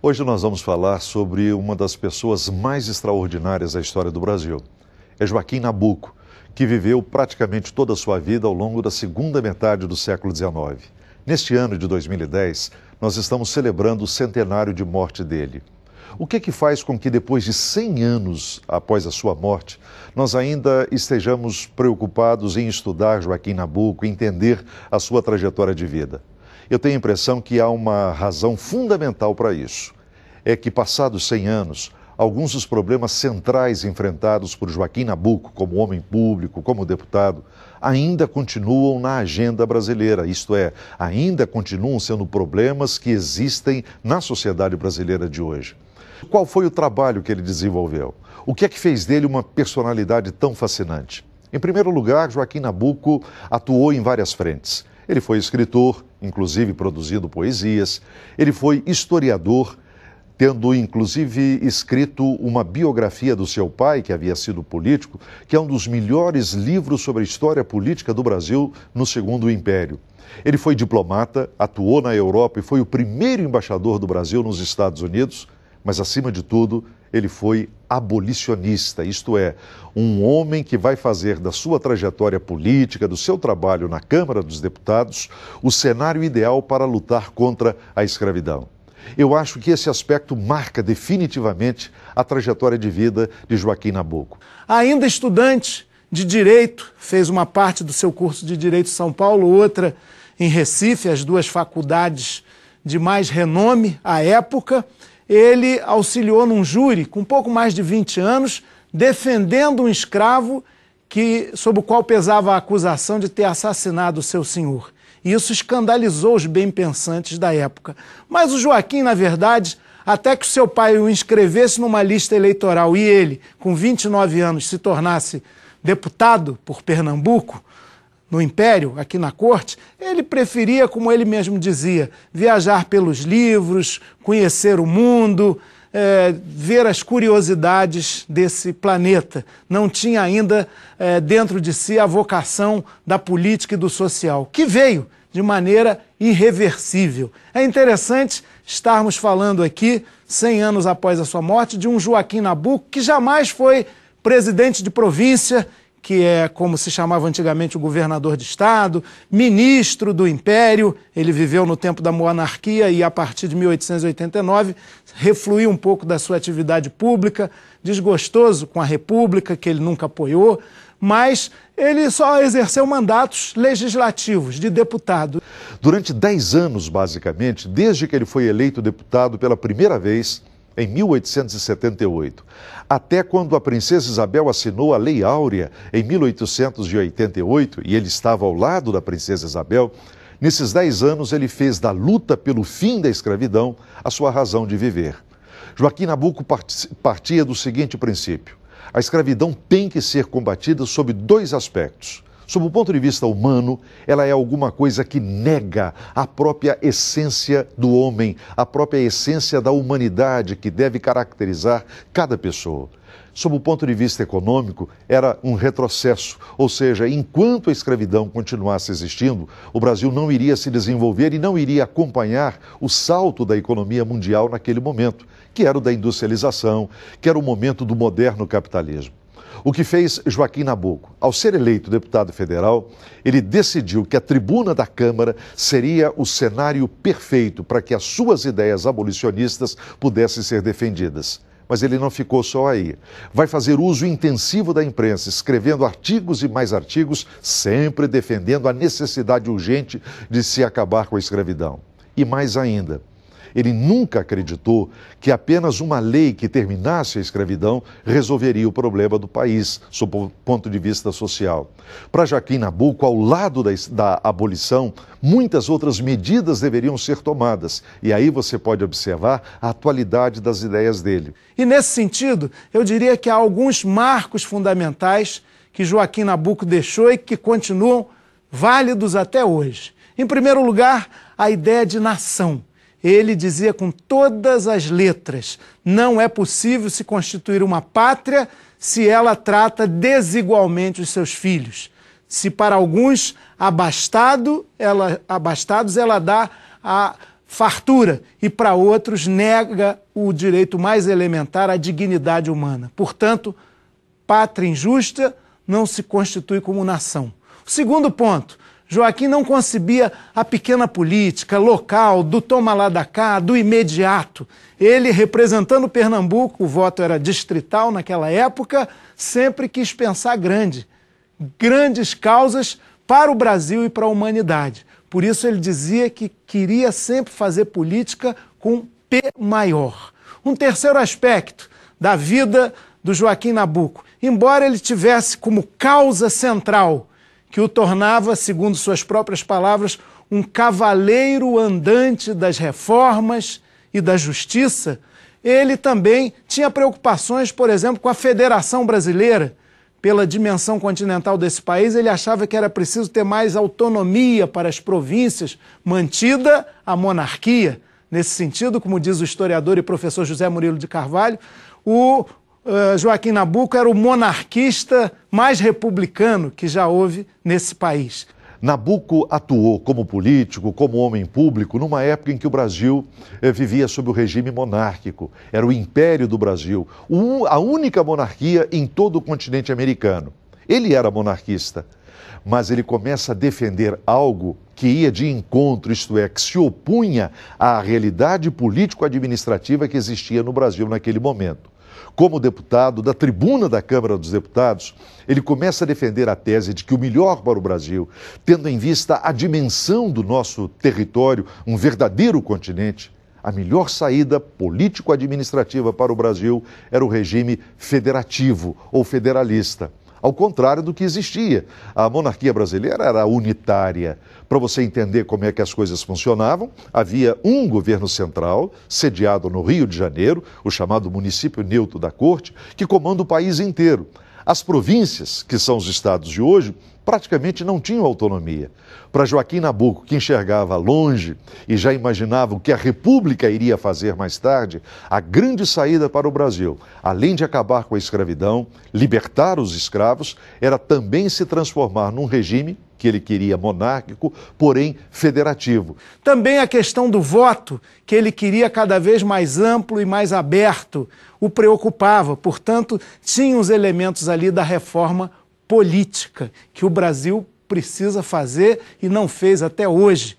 Hoje nós vamos falar sobre uma das pessoas mais extraordinárias da história do Brasil. É Joaquim Nabuco, que viveu praticamente toda a sua vida ao longo da segunda metade do século XIX. Neste ano de 2010, nós estamos celebrando o centenário de morte dele. O que é que faz com que depois de 100 anos após a sua morte, nós ainda estejamos preocupados em estudar Joaquim Nabuco, entender a sua trajetória de vida? Eu tenho a impressão que há uma razão fundamental para isso. É que passados 100 anos, alguns dos problemas centrais enfrentados por Joaquim Nabuco como homem público, como deputado, ainda continuam na agenda brasileira, isto é, ainda continuam sendo problemas que existem na sociedade brasileira de hoje. Qual foi o trabalho que ele desenvolveu? O que é que fez dele uma personalidade tão fascinante? Em primeiro lugar, Joaquim Nabuco atuou em várias frentes. Ele foi escritor, inclusive produzindo poesias. Ele foi historiador, tendo inclusive escrito uma biografia do seu pai, que havia sido político, que é um dos melhores livros sobre a história política do Brasil no Segundo Império. Ele foi diplomata, atuou na Europa e foi o primeiro embaixador do Brasil nos Estados Unidos mas acima de tudo, ele foi abolicionista, isto é, um homem que vai fazer da sua trajetória política, do seu trabalho na Câmara dos Deputados, o cenário ideal para lutar contra a escravidão. Eu acho que esse aspecto marca definitivamente a trajetória de vida de Joaquim Nabuco. Ainda estudante de direito, fez uma parte do seu curso de direito em São Paulo, outra em Recife, as duas faculdades de mais renome à época ele auxiliou num júri com pouco mais de 20 anos, defendendo um escravo que, sob o qual pesava a acusação de ter assassinado o seu senhor. Isso escandalizou os bem-pensantes da época. Mas o Joaquim, na verdade, até que o seu pai o inscrevesse numa lista eleitoral e ele, com 29 anos, se tornasse deputado por Pernambuco, no Império, aqui na corte, ele preferia, como ele mesmo dizia, viajar pelos livros, conhecer o mundo, é, ver as curiosidades desse planeta. Não tinha ainda é, dentro de si a vocação da política e do social, que veio de maneira irreversível. É interessante estarmos falando aqui, 100 anos após a sua morte, de um Joaquim Nabuco que jamais foi presidente de província que é como se chamava antigamente o governador de Estado, ministro do Império. Ele viveu no tempo da monarquia e, a partir de 1889, refluiu um pouco da sua atividade pública, desgostoso com a República, que ele nunca apoiou, mas ele só exerceu mandatos legislativos de deputado. Durante dez anos, basicamente, desde que ele foi eleito deputado pela primeira vez, em 1878, até quando a princesa Isabel assinou a Lei Áurea em 1888 e ele estava ao lado da princesa Isabel, nesses dez anos ele fez da luta pelo fim da escravidão a sua razão de viver. Joaquim Nabuco partia do seguinte princípio: a escravidão tem que ser combatida sob dois aspectos Sob o ponto de vista humano, ela é alguma coisa que nega a própria essência do homem, a própria essência da humanidade que deve caracterizar cada pessoa. Sob o ponto de vista econômico, era um retrocesso, ou seja, enquanto a escravidão continuasse existindo, o Brasil não iria se desenvolver e não iria acompanhar o salto da economia mundial naquele momento, que era o da industrialização, que era o momento do moderno capitalismo. O que fez Joaquim Nabuco? Ao ser eleito deputado federal, ele decidiu que a tribuna da Câmara seria o cenário perfeito para que as suas ideias abolicionistas pudessem ser defendidas. Mas ele não ficou só aí. Vai fazer uso intensivo da imprensa, escrevendo artigos e mais artigos, sempre defendendo a necessidade urgente de se acabar com a escravidão. E mais ainda, ele nunca acreditou que apenas uma lei que terminasse a escravidão resolveria o problema do país, sob o ponto de vista social. Para Joaquim Nabuco, ao lado da, da abolição, muitas outras medidas deveriam ser tomadas. E aí você pode observar a atualidade das ideias dele. E nesse sentido, eu diria que há alguns marcos fundamentais que Joaquim Nabuco deixou e que continuam válidos até hoje. Em primeiro lugar, a ideia de nação ele dizia com todas as letras: não é possível se constituir uma pátria se ela trata desigualmente os seus filhos. Se para alguns abastado, ela, abastados ela dá a fartura e para outros nega o direito mais elementar à dignidade humana. Portanto, pátria injusta não se constitui como nação. segundo ponto, Joaquim não concebia a pequena política local, do toma lá da cá, do imediato. Ele, representando Pernambuco, o voto era distrital naquela época, sempre quis pensar grande. Grandes causas para o Brasil e para a humanidade. Por isso ele dizia que queria sempre fazer política com P maior. Um terceiro aspecto da vida do Joaquim Nabuco, embora ele tivesse como causa central que o tornava, segundo suas próprias palavras, um cavaleiro andante das reformas e da justiça, ele também tinha preocupações, por exemplo, com a Federação Brasileira. Pela dimensão continental desse país, ele achava que era preciso ter mais autonomia para as províncias, mantida a monarquia. Nesse sentido, como diz o historiador e professor José Murilo de Carvalho, o, ah, Joaquim Nabuco era o monarquista mais republicano que já houve nesse país. Nabuco atuou como político, como homem público, numa época em que o Brasil eh, vivia sob o regime monárquico. Era o império do Brasil, a única monarquia em todo o continente americano. Ele era monarquista, mas ele começa a defender algo que ia de encontro, isto é, que se opunha à realidade político-administrativa que existia no Brasil naquele momento como deputado, da tribuna da Câmara dos Deputados, ele começa a defender a tese de que o melhor para o Brasil, tendo em vista a dimensão do nosso território, um verdadeiro continente, a melhor saída político-administrativa para o Brasil era o regime federativo ou federalista ao contrário do que existia. A monarquia brasileira era unitária. Para você entender como é que as coisas funcionavam, havia um governo central, sediado no Rio de Janeiro, o chamado município neutro da corte, que comanda o país inteiro. As províncias, que são os estados de hoje, praticamente não tinham autonomia. Para Joaquim Nabuco, que enxergava longe e já imaginava o que a República iria fazer mais tarde, a grande saída para o Brasil, além de acabar com a escravidão, libertar os escravos, era também se transformar num regime que ele queria monárquico, porém federativo. Também a questão do voto, que ele queria cada vez mais amplo e mais aberto, o preocupava, portanto, tinha os elementos ali da reforma política que o Brasil precisa fazer e não fez até hoje.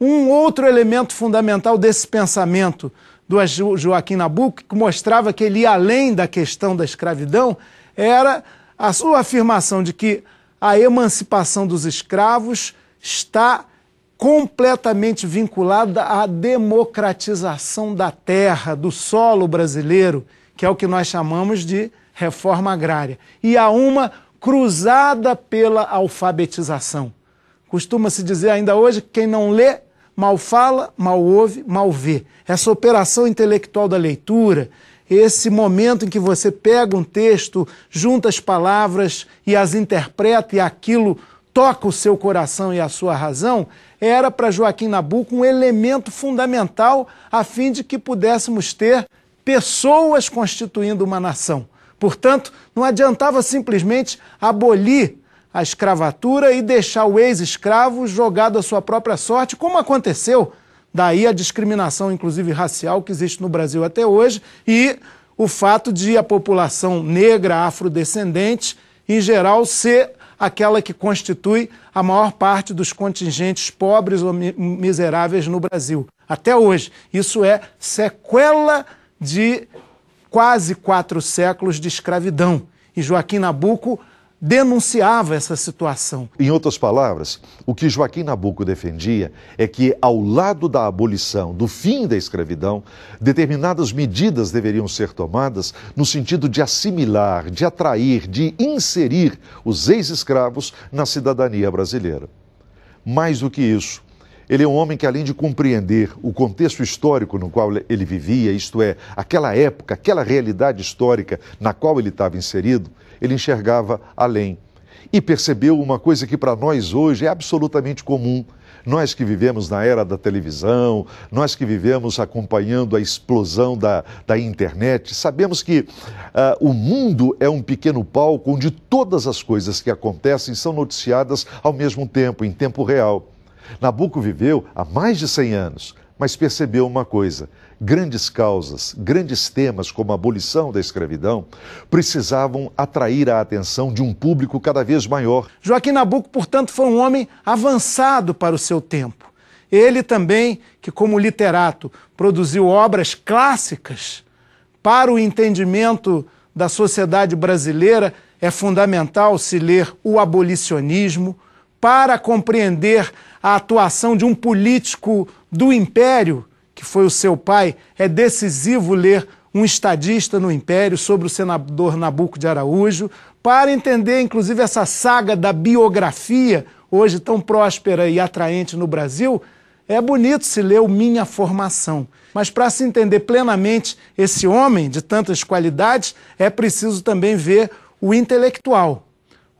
Um outro elemento fundamental desse pensamento do Joaquim Nabuco, que mostrava que ele ia além da questão da escravidão, era a sua afirmação de que a emancipação dos escravos está completamente vinculada à democratização da terra, do solo brasileiro, que é o que nós chamamos de reforma agrária, e a uma cruzada pela alfabetização. Costuma-se dizer ainda hoje que quem não lê, mal fala, mal ouve, mal vê. Essa operação intelectual da leitura, esse momento em que você pega um texto, junta as palavras e as interpreta e aquilo toca o seu coração e a sua razão, era para Joaquim Nabuco um elemento fundamental a fim de que pudéssemos ter pessoas constituindo uma nação. Portanto, não adiantava simplesmente abolir a escravatura e deixar o ex-escravo jogado à sua própria sorte, como aconteceu. Daí a discriminação, inclusive racial, que existe no Brasil até hoje e o fato de a população negra afrodescendente, em geral, ser aquela que constitui a maior parte dos contingentes pobres ou miseráveis no Brasil. Até hoje. Isso é sequela de quase quatro séculos de escravidão. E Joaquim Nabuco denunciava essa situação. Em outras palavras, o que Joaquim Nabuco defendia é que, ao lado da abolição, do fim da escravidão, determinadas medidas deveriam ser tomadas no sentido de assimilar, de atrair, de inserir os ex-escravos na cidadania brasileira. Mais do que isso, ele é um homem que, além de compreender o contexto histórico no qual ele vivia, isto é, aquela época, aquela realidade histórica na qual ele estava inserido, ele enxergava além e percebeu uma coisa que para nós hoje é absolutamente comum. Nós que vivemos na era da televisão, nós que vivemos acompanhando a explosão da, da internet, sabemos que uh, o mundo é um pequeno palco onde todas as coisas que acontecem são noticiadas ao mesmo tempo, em tempo real. Nabuco viveu há mais de 100 anos, mas percebeu uma coisa: grandes causas, grandes temas como a abolição da escravidão precisavam atrair a atenção de um público cada vez maior. Joaquim Nabuco, portanto, foi um homem avançado para o seu tempo. Ele também, que como literato produziu obras clássicas para o entendimento da sociedade brasileira, é fundamental se ler O Abolicionismo, para compreender a atuação de um político do império, que foi o seu pai, é decisivo ler um estadista no império sobre o senador Nabuco de Araújo, para entender inclusive essa saga da biografia, hoje tão próspera e atraente no Brasil, é bonito se ler o Minha Formação. Mas para se entender plenamente esse homem de tantas qualidades, é preciso também ver o intelectual,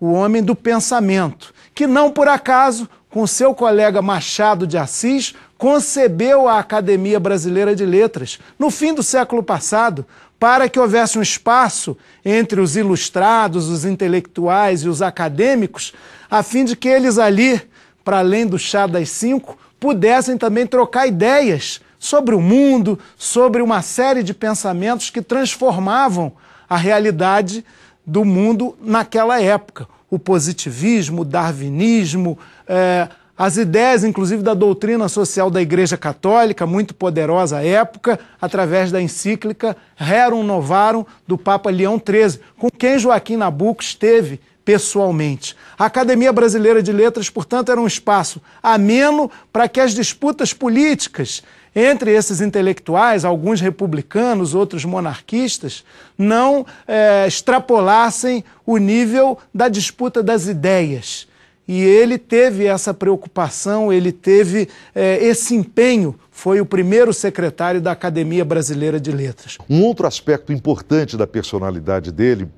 o homem do pensamento que não por acaso, com seu colega Machado de Assis, concebeu a Academia Brasileira de Letras no fim do século passado, para que houvesse um espaço entre os ilustrados, os intelectuais e os acadêmicos, a fim de que eles ali, para além do chá das cinco, pudessem também trocar ideias sobre o mundo, sobre uma série de pensamentos que transformavam a realidade do mundo naquela época o positivismo, o darwinismo, é, as ideias, inclusive, da doutrina social da Igreja Católica, muito poderosa à época, através da encíclica Rerum Novarum, do Papa Leão XIII, com quem Joaquim Nabuco esteve pessoalmente. A Academia Brasileira de Letras, portanto, era um espaço ameno para que as disputas políticas entre esses intelectuais, alguns republicanos, outros monarquistas, não é, extrapolassem o nível da disputa das ideias. E ele teve essa preocupação, ele teve é, esse empenho foi o primeiro secretário da Academia Brasileira de Letras. Um outro aspecto importante da personalidade dele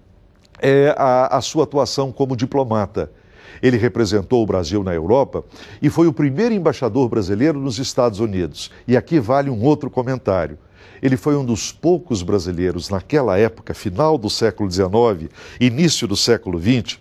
é a, a sua atuação como diplomata. Ele representou o Brasil na Europa e foi o primeiro embaixador brasileiro nos Estados Unidos. E aqui vale um outro comentário. Ele foi um dos poucos brasileiros naquela época, final do século XIX, início do século XX,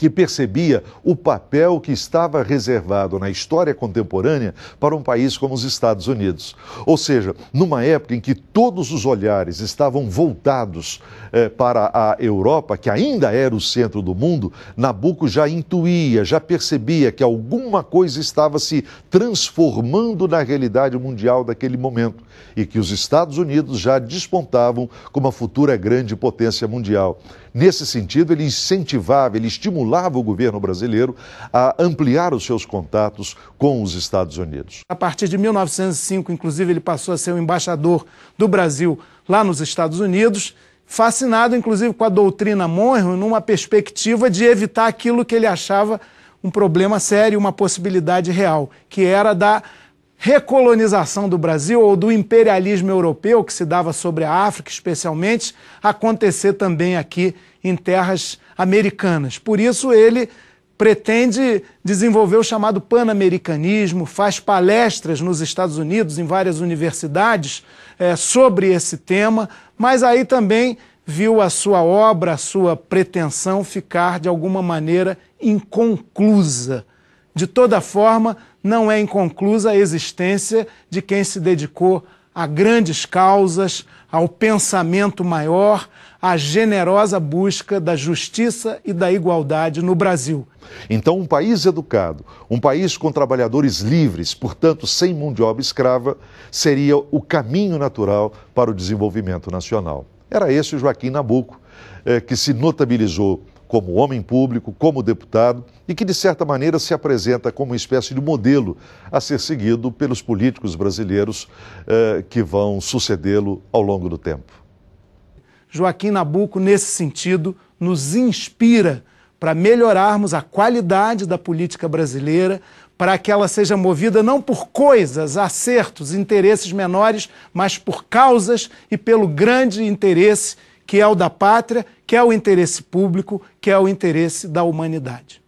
que percebia o papel que estava reservado na história contemporânea para um país como os Estados Unidos. Ou seja, numa época em que todos os olhares estavam voltados eh, para a Europa, que ainda era o centro do mundo, Nabucco já intuía, já percebia que alguma coisa estava se transformando na realidade mundial daquele momento e que os Estados Unidos já despontavam como a futura grande potência mundial. Nesse sentido, ele incentivava, ele estimulava o governo brasileiro a ampliar os seus contatos com os Estados Unidos. A partir de 1905, inclusive, ele passou a ser o embaixador do Brasil lá nos Estados Unidos, fascinado, inclusive, com a doutrina Monroe, numa perspectiva de evitar aquilo que ele achava um problema sério, uma possibilidade real, que era da recolonização do Brasil ou do imperialismo europeu que se dava sobre a África, especialmente, acontecer também aqui em terras americanas. Por isso ele pretende desenvolver o chamado pan-americanismo, faz palestras nos Estados Unidos, em várias universidades, é, sobre esse tema, mas aí também viu a sua obra, a sua pretensão ficar de alguma maneira inconclusa. De toda forma, não é inconclusa a existência de quem se dedicou a grandes causas, ao pensamento maior, à generosa busca da justiça e da igualdade no Brasil. Então, um país educado, um país com trabalhadores livres, portanto sem mão de obra escrava, seria o caminho natural para o desenvolvimento nacional. Era esse o Joaquim Nabuco, eh, que se notabilizou como homem público, como deputado e que, de certa maneira, se apresenta como uma espécie de modelo a ser seguido pelos políticos brasileiros eh, que vão sucedê-lo ao longo do tempo. Joaquim Nabuco, nesse sentido, nos inspira para melhorarmos a qualidade da política brasileira, para que ela seja movida não por coisas, acertos, interesses menores, mas por causas e pelo grande interesse que é o da pátria que é o interesse público, que é o interesse da humanidade.